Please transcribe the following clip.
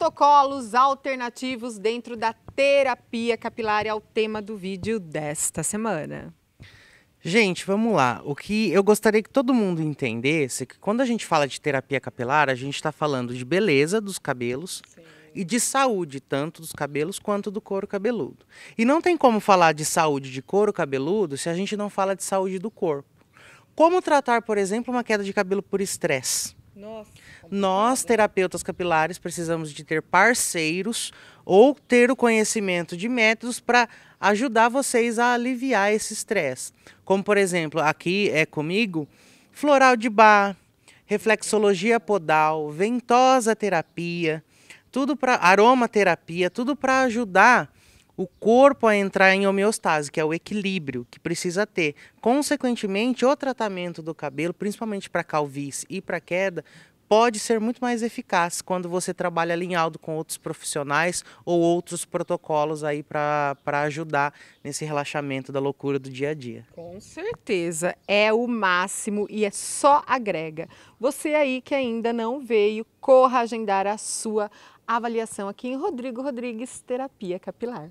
protocolos alternativos dentro da terapia capilar é o tema do vídeo desta semana. Gente, vamos lá. O que eu gostaria que todo mundo entendesse é que quando a gente fala de terapia capilar, a gente está falando de beleza dos cabelos Sim. e de saúde, tanto dos cabelos quanto do couro cabeludo. E não tem como falar de saúde de couro cabeludo se a gente não fala de saúde do corpo. Como tratar, por exemplo, uma queda de cabelo por estresse? Nossa, Nós, terapeutas capilares, precisamos de ter parceiros ou ter o conhecimento de métodos para ajudar vocês a aliviar esse estresse. Como, por exemplo, aqui é comigo, floral de bar, reflexologia podal, ventosa terapia, tudo para aromaterapia, tudo para ajudar o corpo a entrar em homeostase, que é o equilíbrio que precisa ter. Consequentemente, o tratamento do cabelo, principalmente para calvície e para queda, pode ser muito mais eficaz quando você trabalha alinhado com outros profissionais ou outros protocolos aí para ajudar nesse relaxamento da loucura do dia a dia. Com certeza, é o máximo e é só agrega. Você aí que ainda não veio, corra agendar a sua avaliação aqui em Rodrigo Rodrigues Terapia Capilar.